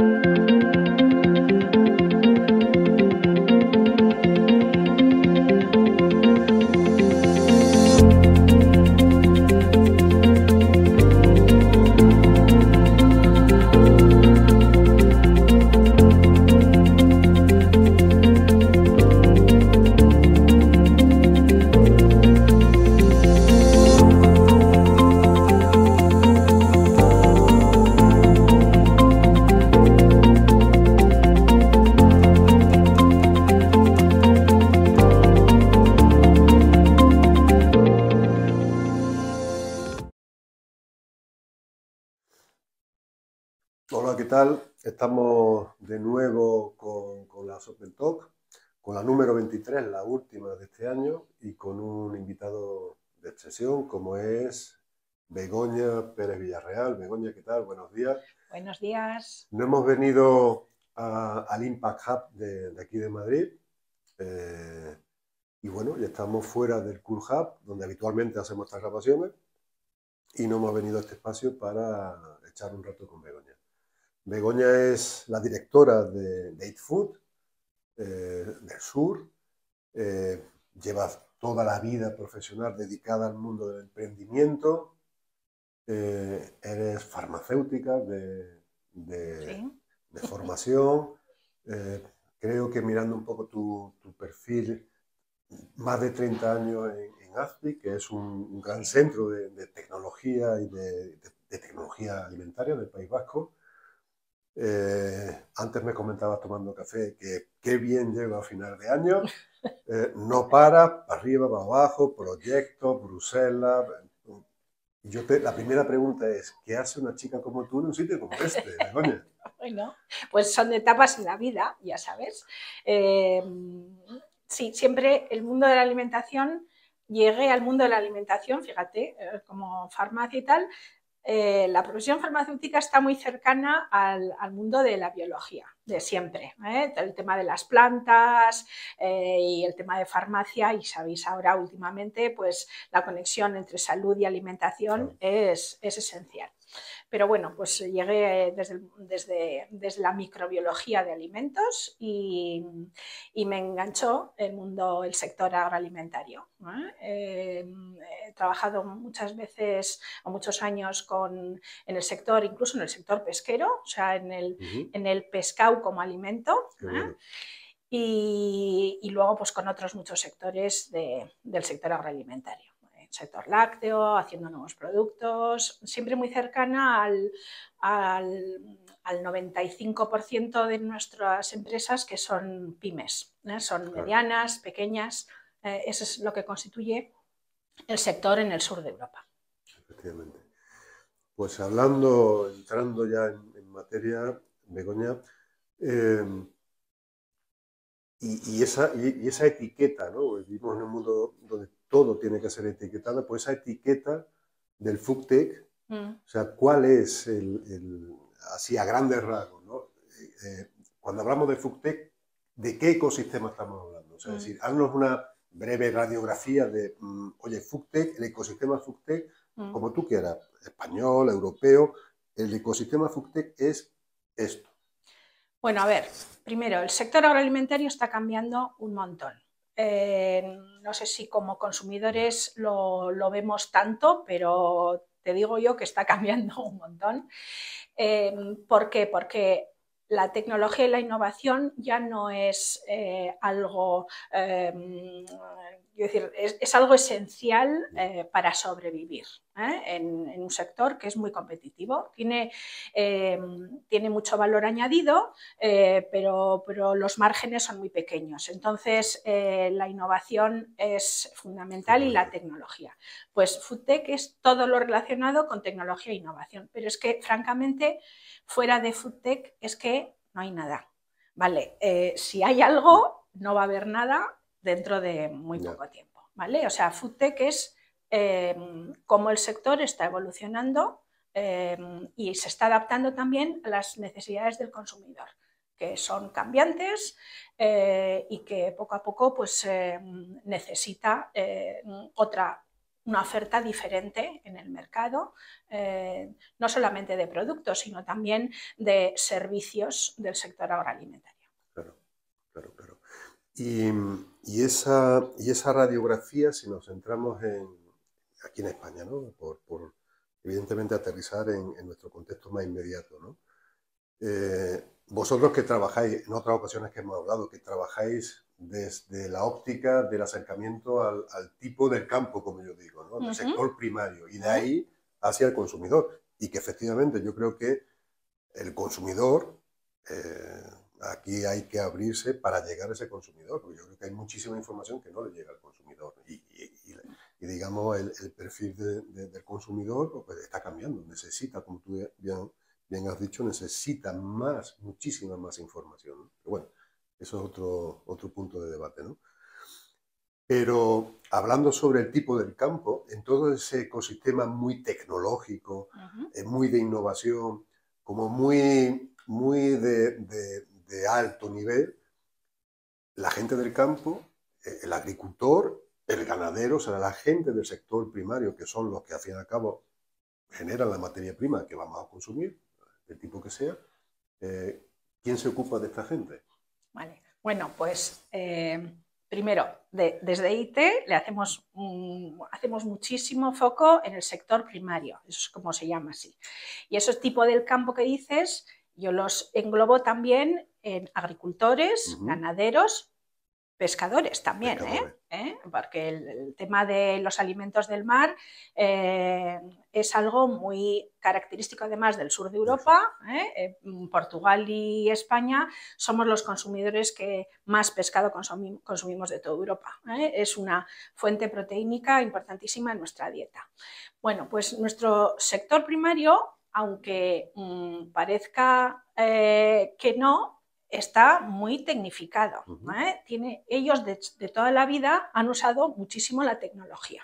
thank you Hola, ¿qué tal? Estamos de nuevo con, la Open Talk, con la número 23, la última de este año, y con un invitado de excepción como es Begoña Pérez Villarreal. Begoña, ¿qué tal? Buenos días. Buenos días. No hemos venido al Impact Hub de, aquí de Madrid. Eh, y bueno, ya estamos fuera del Cool Hub, donde habitualmente hacemos estas grabaciones, y no hemos venido a este espacio para echar un rato con Begoña. Begoña es la directora de, de Food eh, del Sur, Llevas eh, lleva toda la vida profesional dedicada al mundo del emprendimiento, eres eh, farmacéutica de, formación, creo que mirando un poco tu, perfil, más de 30 años en, en que es un, un gran centro de, tecnología y de, tecnología alimentaria del País Vasco, eh, antes me comentabas tomando café que qué bien llego a final de año. Eh, no para, para arriba, para abajo, proyecto, Bruselas. Yo la primera pregunta es, ¿qué hace una chica como tú en un sitio como este, bueno, pues son etapas en la vida, ya sabes. Eh, sí, siempre el mundo de la alimentación, llegué al mundo de la alimentación, fíjate, como farmacia y tal, eh, la profesión farmacéutica está muy cercana al, mundo de la biología, de siempre. ¿eh? El tema de las plantas eh, y el tema de farmacia, y sabéis ahora últimamente, pues la conexión entre salud y alimentación es esencial. Pero bueno, pues llegué eh, desde, la microbiología de alimentos y, me enganchó el mundo, el sector agroalimentario. Eh, he trabajado muchas veces o muchos años en el sector, incluso en el sector pesquero, o sea, en el, pescado como alimento. Y, luego pues con otros muchos sectores del sector agroalimentario sector lácteo, haciendo nuevos productos, siempre muy cercana al, 95% de nuestras empresas que son pymes, ¿eh? son medianas, pequeñas, eh, eso es lo que constituye el sector en el sur de Europa. Efectivamente. Pues hablando, entrando ya en, materia, Begoña, em, y, esa, y, esa, etiqueta, ¿no? Vivimos en un mundo donde todo tiene que ser etiquetado por pues esa etiqueta del FUCTEC, mm. O sea, ¿cuál es el, así a grandes rasgos, ¿no? Eh, eh, cuando hablamos de FUCTEC, ¿de qué ecosistema estamos hablando? O sea, es mm. decir, haznos una breve radiografía de, mm, oye, tech, el ecosistema FUTEC, como tú quieras, español, europeo, el ecosistema FUCTEC es esto. Bueno, a ver, primero, el sector agroalimentario está cambiando un montón. Eh, no sé si como consumidores lo, vemos tanto, pero te digo yo que está cambiando un montón. Eh, ¿Por qué? Porque la tecnología y la innovación ya no es eh, algo es decir, es, algo esencial eh, para sobrevivir ¿eh? en, un sector que es muy competitivo. Tiene, em, tiene mucho valor añadido, eh, pero, los márgenes son muy pequeños. Entonces, la innovación es fundamental y la tecnología. Pues FoodTech es todo lo relacionado con tecnología e innovación. Pero es que, francamente, fuera de FoodTech es que no hay nada. Vale, si hay algo, no va a haber nada dentro de muy poco tiempo. ¿vale? O sea, FoodTech es eh, cómo el sector está evolucionando eh, y se está adaptando también a las necesidades del consumidor, que son cambiantes eh, y que poco a poco pues, eh, necesita otra una oferta diferente en el mercado, no solamente de productos, sino también de servicios del sector agroalimentario. Claro, claro, claro. Mm, y, esa, y esa radiografía, si nos centramos en, aquí en España, ¿no? por, evidentemente aterrizar en, nuestro contexto más inmediato, ¿no? Eh, vosotros que trabajáis, en otras ocasiones que hemos hablado, que trabajáis desde la óptica del acercamiento al, tipo del campo, como yo digo, ¿no? del sector primario, y de ahí hacia el consumidor. Y que efectivamente yo creo que el consumidor eh, Aquí hay que abrirse para llegar a ese consumidor, porque yo creo que hay muchísima información que no le llega al consumidor. Y, digamos, el, perfil del consumidor pues, pues, está cambiando, necesita, como tú bien, has dicho, necesita más, muchísima más información. Pero bueno, eso es otro, otro punto de debate, Pero hablando sobre el tipo del campo, en todo ese ecosistema muy tecnológico, eh, muy de innovación, como muy, muy de, de alto nivel, la gente del campo, eh, el agricultor, el ganadero, o sea, la gente del sector primario, que son los que al fin y al cabo generan la materia prima que vamos a consumir, del tipo que sea, eh, ¿quién se ocupa de esta gente? Vale, bueno, pues eh, primero, desde IT le hacemos, hacemos muchísimo foco en el sector primario, eso es como se llama así. Y es tipo del campo que dices yo los englobo también en agricultores, ganaderos, pescadores también, ¿eh? ¿Eh? porque el, tema de los alimentos del mar eh, es algo muy característico además del sur de Europa. Mm, Portugal y España somos los consumidores que más pescado consumimos de toda Europa. Es una fuente proteínica importantísima en nuestra dieta. Bueno, pues nuestro sector primario aunque mm, parezca eh, que no, está muy tecnificado. ellos de, toda la vida han usado muchísimo la tecnología.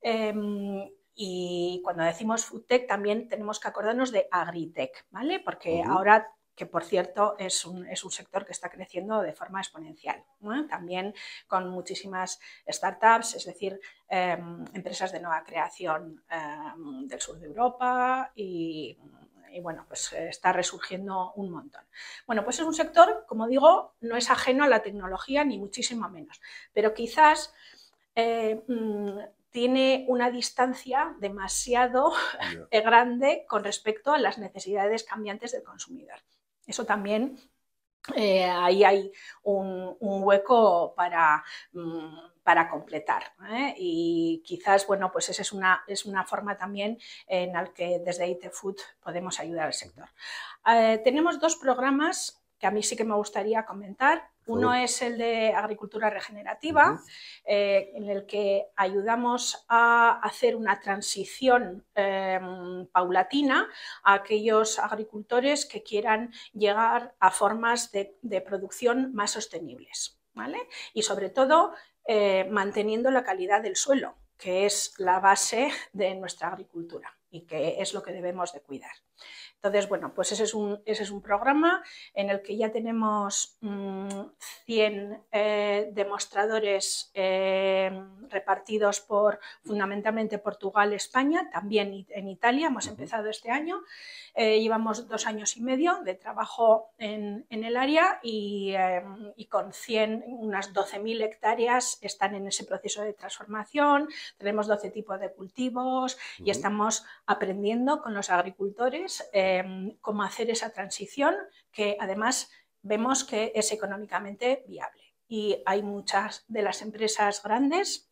Em, y cuando decimos Foodtech, también tenemos que acordarnos de agritech, ¿vale? Porque ahora que por cierto es un, sector que está creciendo de forma exponencial. También con muchísimas startups, es decir, em, empresas de nueva creación em, del sur de Europa y, bueno, pues eh, está resurgiendo un montón. Bueno, pues es un sector, como digo, no es ajeno a la tecnología ni muchísimo menos, pero quizás... Eh, mm, tiene una distancia demasiado grande con respecto a las necesidades cambiantes del consumidor. Eso también eh, ahí hay un, hueco para, mm, completar. ¿eh? Y quizás, bueno, pues esa es una, es una forma también en la que desde IT Food podemos ayudar al sector. Eh, tenemos dos programas que a mí sí que me gustaría comentar. Uno es el de agricultura regenerativa, eh, en el que ayudamos a hacer una transición em, paulatina a aquellos agricultores que quieran llegar a formas de, producción más sostenibles. Y sobre todo, eh, manteniendo la calidad del suelo, que es la base de nuestra agricultura y que es lo que debemos de cuidar. Entonces, bueno, pues ese es un, ese es un programa en el que ya tenemos 100 mm, eh, demostradores eh, repartidos por fundamentalmente Portugal, España, también en Italia, hemos empezado este año, eh, llevamos dos años y medio de trabajo en, el área y, con 100, unas 12.000 hectáreas están en ese proceso de transformación, tenemos 12 tipos de cultivos y estamos aprendiendo con los agricultores. Em, cómo hacer esa transición que además vemos que es económicamente viable. Y hay muchas de las empresas grandes,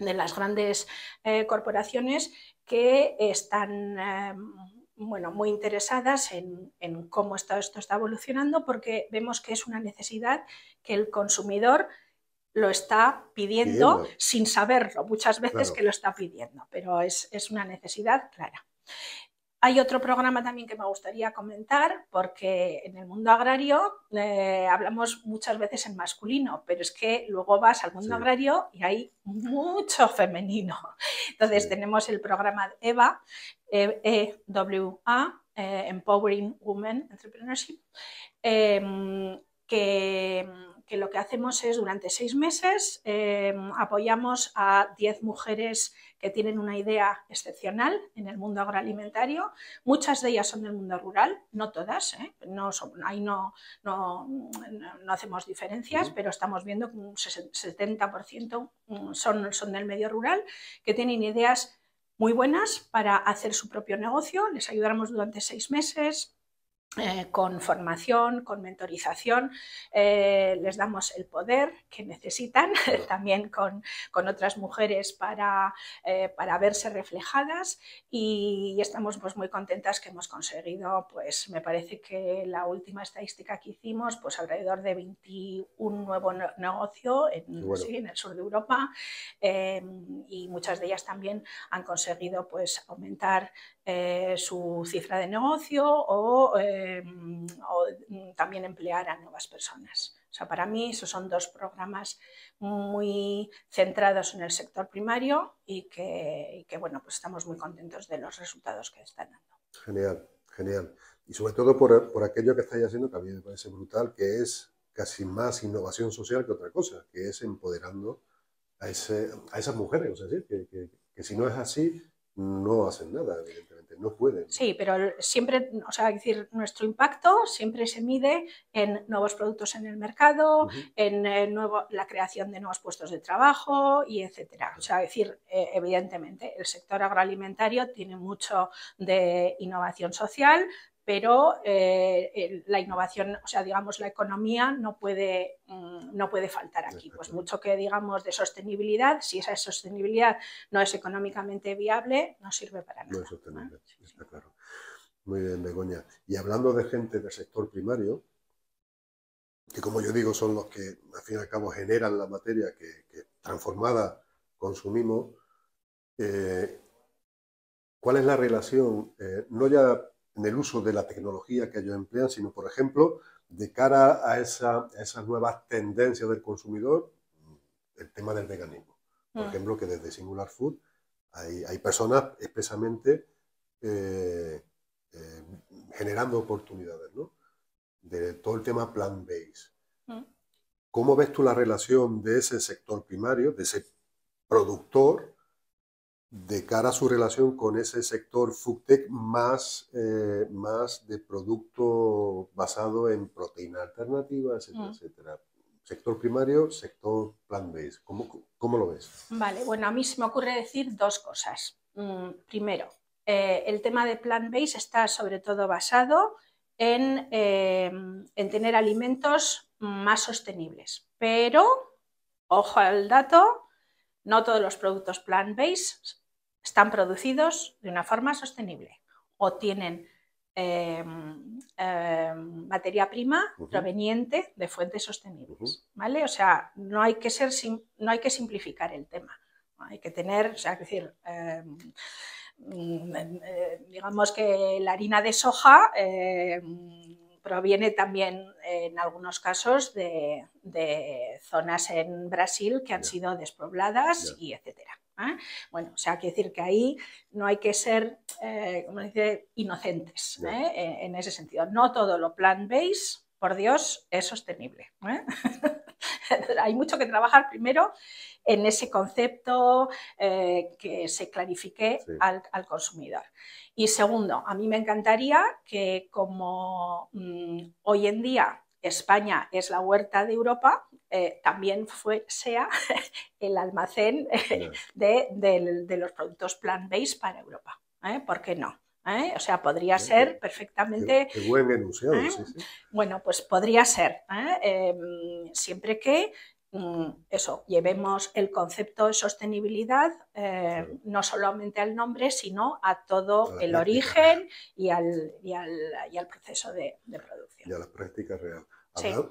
de las grandes eh, corporaciones que están... Em, bueno, muy interesadas en, cómo está, esto está evolucionando porque vemos que es una necesidad que el consumidor lo está pidiendo, sin saberlo, muchas veces que lo está pidiendo, pero es una necesidad clara. Hay otro programa también que me gustaría comentar, porque en el mundo agrario eh, hablamos muchas veces en masculino, pero es que luego vas al mundo agrario y hay mucho femenino. Entonces tenemos el programa EVA, EWA, eh, e eh, Empowering Women Entrepreneurship, em, que que lo que hacemos es durante seis meses em, apoyamos a 10 mujeres que tienen una idea excepcional en el mundo agroalimentario. Muchas de ellas son del mundo rural, no todas, ¿eh? no hay ahí no, no, hacemos diferencias, pero estamos viendo que un 70% mm, son, son del medio rural, que tienen ideas muy buenas para hacer su propio negocio. Les ayudamos durante seis meses, eh, con formación, con mentorización, eh, les damos el poder que necesitan, también con, otras mujeres para, eh, para, verse reflejadas y, estamos pues, muy contentas que hemos conseguido, pues me parece que la última estadística que hicimos, pues alrededor de 21 nuevo negocio en, el sur de Europa em, y muchas de ellas también han conseguido pues aumentar eh, su cifra de negocio eh, o, también emplear a nuevas personas. O sea, para mí esos son dos programas muy centrados en el sector primario y que, bueno, pues estamos muy contentos de los resultados que están dando. Genial, genial. Y sobre todo por, aquello que estáis haciendo, que a mí me parece brutal, que es casi más innovación social que otra cosa, que es empoderando a, esas mujeres. O sea, que, que, si no es así, no hacen nada, Sí, pero siempre, o sea, decir, nuestro impacto siempre se mide en nuevos productos en el mercado, en eh, nuevo, la creación de nuevos puestos de trabajo y etcétera. O sea, decir, eh, evidentemente, el sector agroalimentario tiene mucho de innovación social, pero eh, la innovación, o sea, digamos, la economía no puede, mm, no puede faltar aquí. Pues mucho que digamos de sostenibilidad, si esa sostenibilidad no es económicamente viable, no sirve para nada. No es sostenible, claro. Muy bien, Begoña. Y hablando de gente del sector primario, que como yo digo son los que al fin y al cabo generan la materia que, transformada consumimos, eh, ¿cuál es la relación, eh, no ya en el uso de la tecnología que ellos emplean, sino, por ejemplo, de cara a, esas nuevas tendencias del consumidor, el tema del veganismo. Por mm. ejemplo, que desde Singular Food hay, hay personas expresamente eh, eh, generando oportunidades, ¿no? De todo el tema plant-based. Mm. ¿Cómo ves tú la relación de ese sector primario, de ese productor, de cara a su relación con ese sector FoodTech más, eh, más de producto basado en proteína alternativa, etcétera, mm. Sector primario, sector plant-based. ¿Cómo, lo ves? Vale, bueno, a mí se me ocurre decir dos cosas. Mm, primero, eh, el tema de plant-based está sobre todo basado en, eh, en tener alimentos más sostenibles. Pero, ojo al dato, no todos los productos plant-based están producidos de una forma sostenible o tienen em, em, materia prima proveniente de fuentes sostenibles. ¿vale? O sea, no hay, que ser no hay que simplificar el tema. Hay que tener, decir, em, mm, eh, digamos que la harina de soja proviene también en algunos casos de, zonas en Brasil que han sido despobladas y etcétera. ¿eh? Bueno, o sea, quiere decir que ahí no hay que ser, eh, como dice, inocentes ¿eh? e, en, ese sentido. No todo lo plant-based, por Dios, es sostenible. hay mucho que trabajar primero en ese concepto que se clarifique al, consumidor. Y segundo, a mí me encantaría que como mm, hoy en día España es la huerta de Europa, eh, también fue, sea el almacén eh, de, los productos plant-based para Europa. ¿eh? ¿Por qué no? O sea, podría ser perfectamente... Qué, Bueno, pues podría ser, em, siempre que mm, eso, llevemos el concepto de sostenibilidad no solamente al nombre, sino a todo el origen y al, y, al, proceso de producción. Y a las prácticas reales.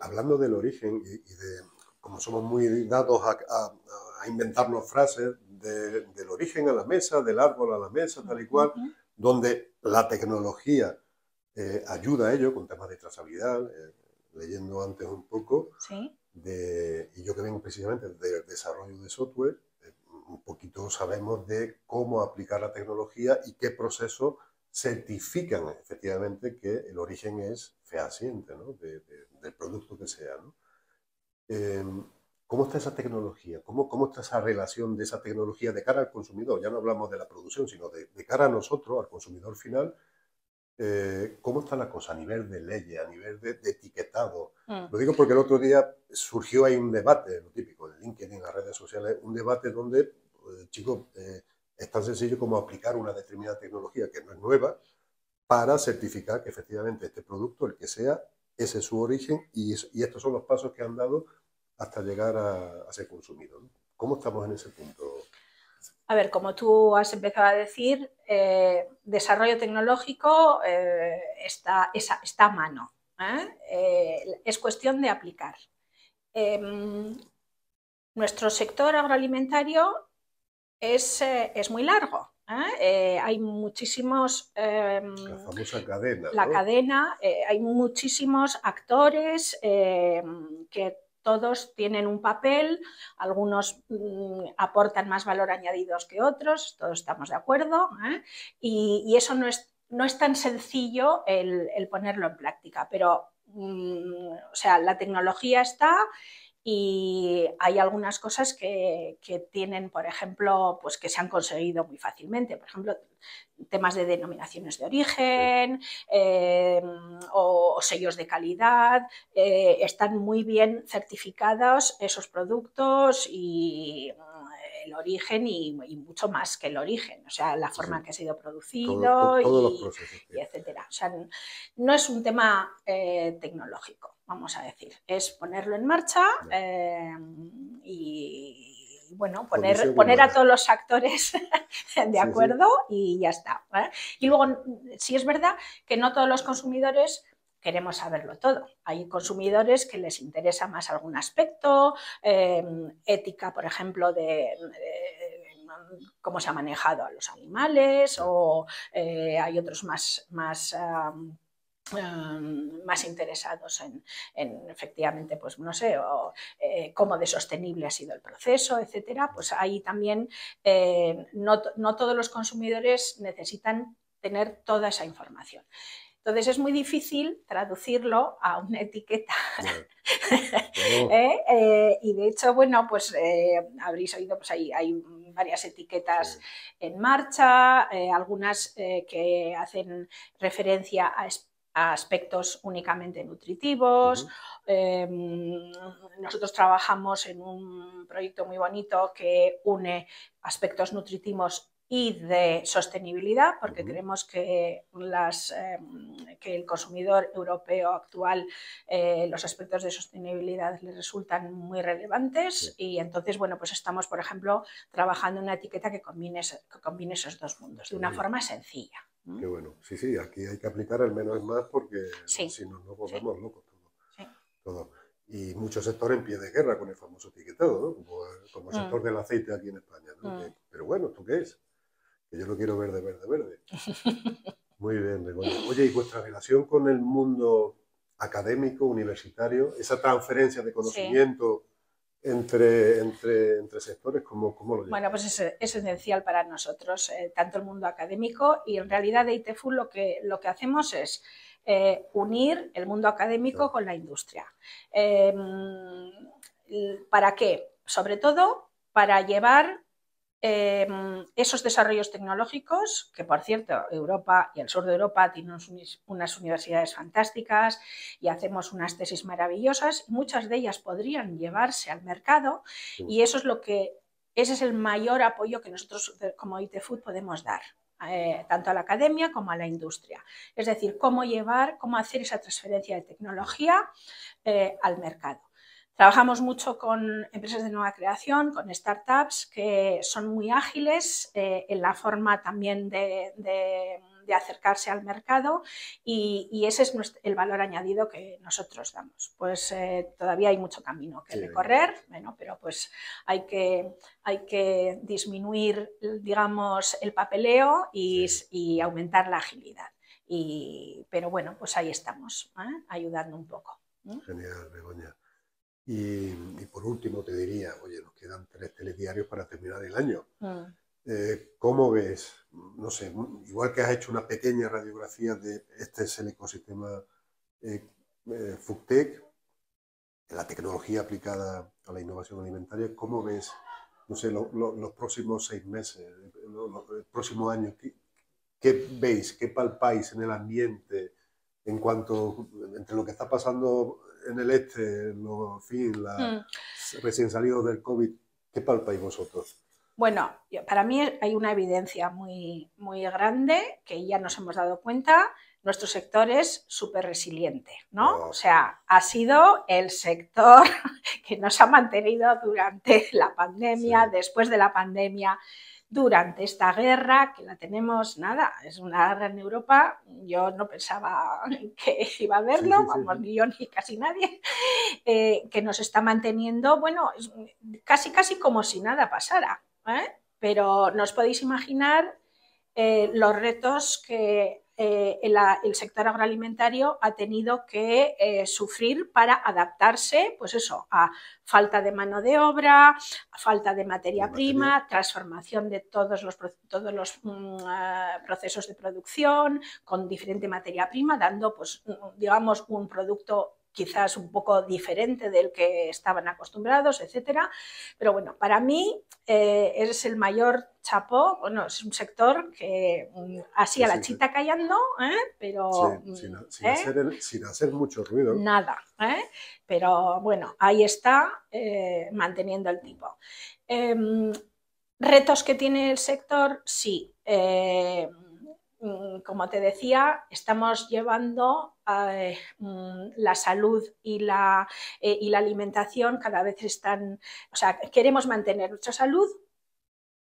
Hablando del origen y, de como somos muy dados a, a, inventarnos frases, del origen a la mesa, del árbol a la mesa, tal y cual, donde la tecnología eh, ayuda a ello con temas de trazabilidad, eh, leyendo antes un poco, y yo que vengo precisamente del desarrollo de software, eh, un poquito sabemos de cómo aplicar la tecnología y qué proceso certifican efectivamente que el origen es fehaciente ¿no? de, del producto que sea. Em, ¿Cómo está esa tecnología? ¿Cómo, ¿Cómo está esa relación de esa tecnología de cara al consumidor? Ya no hablamos de la producción, sino de, de cara a nosotros, al consumidor final. Eh, ¿Cómo está la cosa a nivel de leyes, a nivel de, etiquetado? Mm. Lo digo porque el otro día surgió ahí un debate, lo típico, en LinkedIn, en las redes sociales, un debate donde, pues, chicos, eh, es tan sencillo como aplicar una determinada tecnología que no es nueva para certificar que efectivamente este producto, el que sea, ese es su origen y, estos son los pasos que han dado hasta llegar a, ser consumido. ¿Cómo estamos en ese punto? A ver, como tú has empezado a decir, eh, desarrollo tecnológico eh, está, a mano. ¿eh? es cuestión de aplicar. Em, nuestro sector agroalimentario es, eh, es muy largo. ¿eh? Eh, hay muchísimos... Em, la cadena. hay muchísimos actores em, que todos tienen un papel, algunos mm, aportan más valor añadidos que otros, todos estamos de acuerdo, y, eso no es, no es tan sencillo el, ponerlo en práctica, pero mm, o sea, la tecnología está y hay algunas cosas que, tienen, por ejemplo, pues que se han conseguido muy fácilmente, por ejemplo, temas de denominaciones de origen eh, o, sellos de calidad, eh, están muy bien certificados esos productos y eh, el origen y, mucho más que el origen, o sea, la forma en que ha sido producido y, etcétera. O sea, no es un tema tecnológico vamos a decir. Es ponerlo en marcha eh, y, bueno, poner, poner a todos los actores de acuerdo y ya está. Y luego, si es verdad que no todos los consumidores queremos saberlo todo. Hay consumidores que les interesa más algún aspecto, eh, ética, por ejemplo, de, cómo se ha manejado a los animales o eh, hay otros más, Em, más interesados en, efectivamente, pues no sé, eh, cómo de sostenible ha sido el proceso, etcétera, pues ahí también eh, no, todos los consumidores necesitan tener toda esa información. Entonces es muy difícil traducirlo a una etiqueta. ¿Eh? y de hecho, bueno, pues habréis oído, pues hay, hay varias etiquetas en marcha, algunas que hacen referencia a, aspectos únicamente nutritivos. Em, nosotros trabajamos en un proyecto muy bonito que une aspectos nutritivos y de sostenibilidad, porque creemos em, que, el consumidor europeo actual eh, los aspectos de sostenibilidad le resultan muy relevantes y entonces, bueno, pues estamos, por ejemplo, trabajando en una etiqueta que combine, esos dos mundos de una forma sencilla. ¿Mm? Qué bueno. Sí, sí, aquí hay que aplicar el menos es más porque si no nos volvemos locos todo, Y muchos sectores en pie de guerra con el famoso etiquetado, ¿no? como, el mm. sector del aceite aquí en España. Mm. pero bueno, ¿tú qué es? Que yo lo quiero verde, verde, verde. Muy bien, Begoña. Oye, ¿y vuestra relación con el mundo académico, universitario, esa transferencia de conocimiento? entre, sectores? como lo lo bueno, pues es, esencial para nosotros, eh, tanto el mundo académico y en realidad de ITFU lo que, lo que hacemos es eh, unir el mundo académico con la industria. Em, ¿Para qué? Sobre todo para llevar Em, esos desarrollos tecnológicos, que por cierto, Europa y el sur de Europa tienen unas universidades fantásticas y hacemos unas tesis maravillosas, muchas de ellas podrían llevarse al mercado y eso es lo que, ese es el mayor apoyo que nosotros como Food podemos dar. Eh, tanto a la academia como a la industria. Es decir, cómo llevar, cómo hacer esa transferencia de tecnología eh, al mercado. Trabajamos mucho con empresas de nueva creación, con startups que son muy ágiles eh, en la forma también de, acercarse al mercado y, ese es el valor añadido que nosotros damos. Pues eh, todavía hay mucho camino que recorrer, bueno, pero pues hay que, hay que disminuir, digamos, el papeleo y, aumentar la agilidad. Y, pero bueno, pues ahí estamos, ¿eh? ayudando un poco. Genial, Begoña. Y, por último te diría, oye, nos quedan tres telediarios para terminar el año. Ah. Eh, ¿Cómo ves? No sé, igual que has hecho una pequeña radiografía de este es el ecosistema eh, eh FUCTEC, la tecnología aplicada a la innovación alimentaria, ¿cómo ves, no sé, los próximos seis meses, los el próximo año? ¿qué, ¿Qué veis, qué palpáis en el ambiente en cuanto entre lo que está pasando en el este, fin, hmm. recién salido del COVID, ¿qué palpáis vosotros? Bueno, para mí hay una evidencia muy, muy grande que ya nos hemos dado cuenta. Nuestro sector es súper resiliente, ¿no? Ah. O sea, ha sido el sector que nos ha mantenido durante la pandemia, después de la pandemia durante esta guerra, que la tenemos, nada, es una guerra en Europa, yo no pensaba que iba a haberlo, vamos, ni yo ni casi nadie, eh, que nos está manteniendo, bueno, casi casi como si nada pasara, ¿eh? pero nos podéis imaginar eh, los retos que eh, el, sector agroalimentario ha tenido que eh, sufrir para adaptarse, pues eso, a falta de mano de obra, a falta de materia prima, transformación de todos los, todos los mm, ah, procesos de producción con diferente materia prima, dando, pues, mm, digamos, un producto quizás un poco diferente del que estaban acostumbrados, etcétera. Pero bueno, para mí eh, es el mayor chapó, bueno, es un sector que mm, así a la chita callando, ¿eh? pero... Mm, sin, ¿eh? hacer sin, hacer mucho ruido. Nada, pero bueno, ahí está manteniendo el tipo. Em, ¿Retos que tiene el sector? Sí. Mm, como te decía, estamos llevando eh, mm, la salud y la, eh, y la alimentación cada vez están, o sea, queremos mantener nuestra salud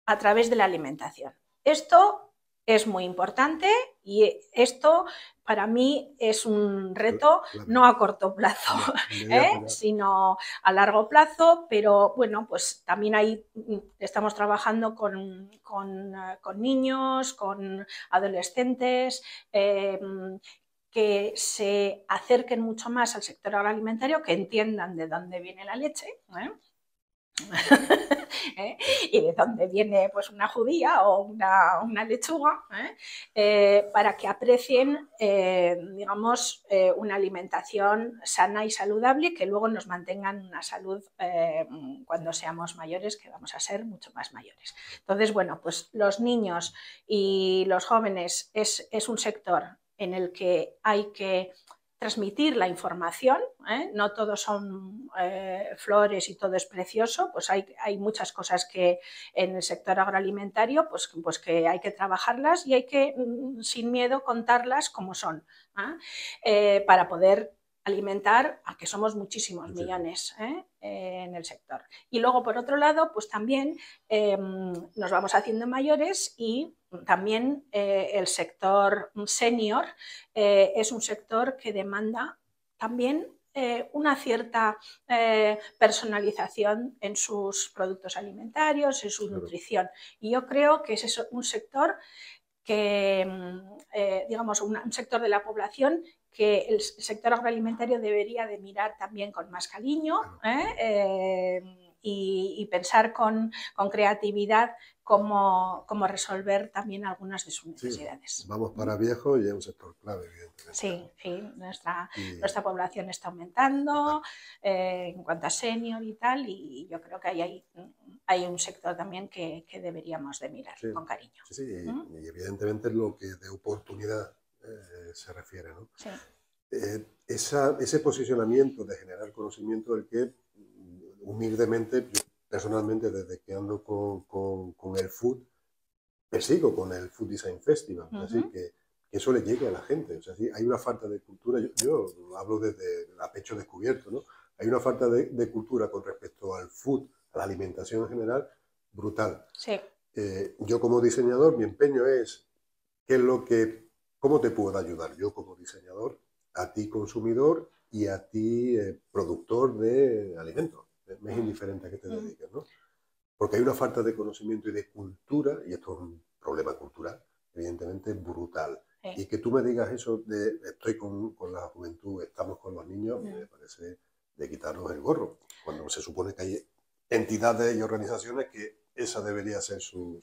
a través de la alimentación. Esto es muy importante y esto para mí es un reto no a corto plazo, ¿eh? sino a largo plazo, pero bueno, pues también ahí mm, estamos trabajando eh, con, niños, con adolescentes. Eh, que se acerquen mucho más al sector agroalimentario, que entiendan de dónde viene la leche, ¿Eh? y de dónde viene pues una judía o una, lechuga ¿eh? Eh, para que aprecien digamos una alimentación sana y saludable que luego nos mantengan una salud cuando seamos mayores que vamos a ser mucho más mayores entonces bueno pues los niños y los jóvenes es, es un sector en el que hay que transmitir la información, ¿eh? no todo son eh, flores y todo es precioso, pues hay, hay, muchas cosas que en el sector agroalimentario pues, pues que hay que trabajarlas y hay que mm, sin miedo contarlas como son ¿ah? eh, para poder alimentar a que somos muchísimos millones. Eh, en el sector. Y luego, por otro lado, pues también em, nos vamos haciendo mayores y también eh, el sector senior eh, es un sector que demanda también una cierta personalización en sus productos alimentarios, en su nutrición. Y yo creo que es un sector que, em, digamos, un sector de la población que el sector agroalimentario debería de mirar también con más cariño ¿eh? em, Y, pensar con, creatividad cómo, cómo, resolver también algunas de sus necesidades. vamos para mm. viejo y es un sector clave, evidentemente. Sí, nuestra, nuestra población está aumentando eh, en cuanto a senior y tal, y yo creo que hay, hay, hay un sector también que, que deberíamos de mirar con cariño. Sí, ¿Mm? y, evidentemente es lo que de oportunidad eh, se refiere. ¿no? Eh, ese posicionamiento de generar conocimiento del que mm, humildemente, personalmente desde que ando con, el food, persigo con el Food Design Festival, así que, que, eso le llegue a la gente. O sea, hay una falta de cultura, yo, hablo desde a pecho descubierto, ¿no? Hay una falta de, cultura con respecto al food, a la alimentación en general, brutal. Eh, yo como diseñador, mi empeño es qué es lo que ¿Cómo te puedo ayudar yo como diseñador, a ti consumidor y a ti eh, productor de alimentos? Me es indiferente a qué te dediques, ¿no? Porque hay una falta de conocimiento y de cultura, y esto es un problema cultural, evidentemente brutal. Y que tú me digas eso de estoy con, con la juventud, estamos con los niños, me parece de quitarnos el gorro, cuando se supone que hay entidades y organizaciones que esa debería ser su...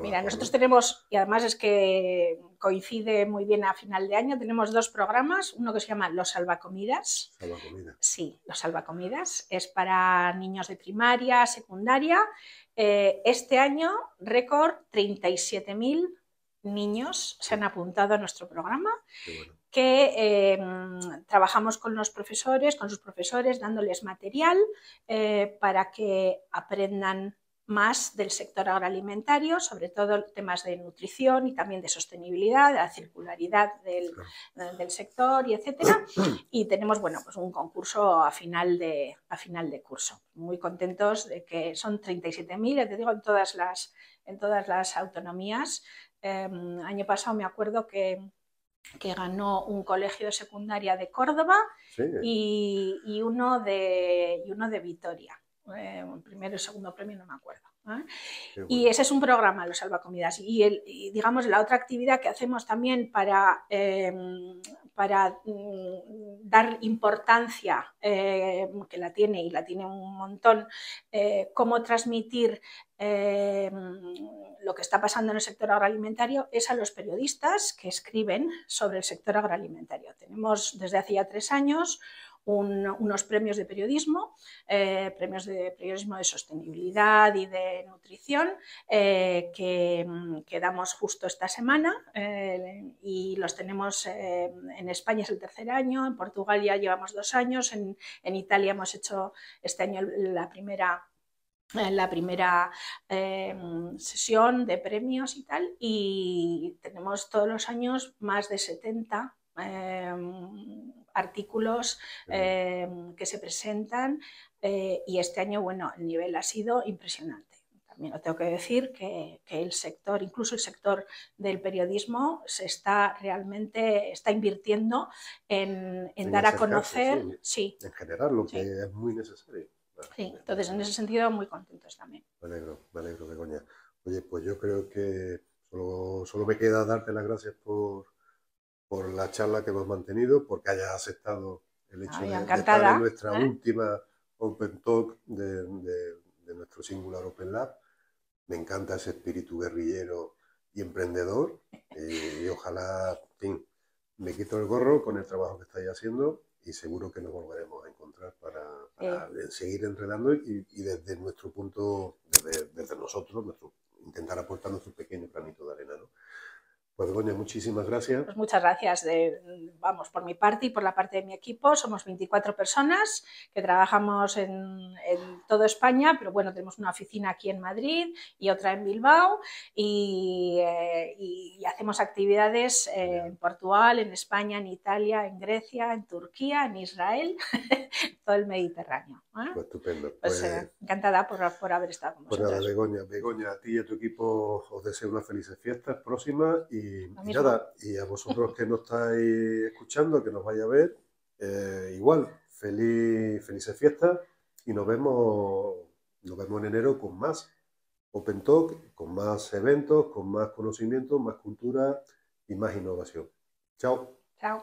Mira, nosotros tenemos, y además es que coincide muy bien a final de año, tenemos dos programas, uno que se llama Los Salvacomidas. Salvacomidas. Sí, Los Salvacomidas. Es para niños de primaria, secundaria. Eh, este año, récord, 37.000 niños se han apuntado a nuestro programa. que eh, trabajamos con los profesores, con sus profesores, dándoles material eh, para que aprendan más del sector agroalimentario, sobre todo temas de nutrición y también de sostenibilidad, de la circularidad eh, del, sector y etcétera. Y tenemos bueno, pues un concurso a final, de, a final de curso. Muy contentos de que son 37.000, te digo, en todas las, en todas las autonomías. Em, año pasado me acuerdo que ganó un colegio de secundaria de Córdoba uno de, y uno de Vitoria eh, primero y segundo premio, no me acuerdo. ¿eh? Y ese es un programa, los salvacomidas. Y, digamos, la otra actividad que hacemos también para, em, para mm, dar importancia, em, que la tiene y la tiene un montón, eh, cómo transmitir em, lo que está pasando en el sector agroalimentario, es a los periodistas que escriben sobre el sector agroalimentario. Tenemos desde hace ya tres años unos premios de periodismo, eh, premios de periodismo de sostenibilidad y de nutrición eh, mm, que, damos justo esta semana eh, y los tenemos en España es el tercer año, en Portugal ya llevamos dos años, en, Italia hemos hecho este año la primera la primera sesión de premios y tal, y tenemos todos los años más de 70 artículos em, que se presentan eh, y este año, bueno, el nivel ha sido impresionante. También lo tengo que decir que, el sector, incluso el sector del periodismo, se está realmente está invirtiendo en, dar a conocer, en generar lo que es muy necesario. Sí, entonces en ese sentido muy contentos también. Me alegro, me alegro, Begoña. Oye, pues yo creo que solo me queda darte las gracias por, por la charla que hemos mantenido, porque haya aceptado el hecho de, estar en nuestra ¿Eh? última Open Talk de, nuestro singular Open Lab. Me encanta ese espíritu guerrillero y emprendedor eh, y ojalá, fin, me quito el gorro con el trabajo que estáis haciendo y seguro que nos volveremos a encontrar para, eh. seguir entrenando y, desde nuestro punto, desde, nosotros, nuestro, intentar aportar nuestro pequeño granito de arena. ¿no? Pues, Begoña, muchísimas gracias. Pues muchas gracias, de, vamos, por mi parte y por la parte de mi equipo. Somos 24 personas que trabajamos en, en toda España, pero bueno, tenemos una oficina aquí en Madrid y otra en Bilbao y, eh, hacemos actividades eh, en Portugal, en España, en Italia, en Grecia, en Turquía, en Israel, todo el Mediterráneo. ¿eh? Pues, estupendo. Pues, encantada por, por, haber estado con vosotros. Pues Begoña, Begoña, a ti y a tu equipo os deseo unas felices fiestas próximas y y, nada, y a vosotros que nos estáis escuchando, que nos vaya a ver, eh, igual, feliz, felices fiestas y nos vemos, nos vemos en enero con más Open Talk, con más eventos, con más conocimiento, más cultura y más innovación. Chao. Chao.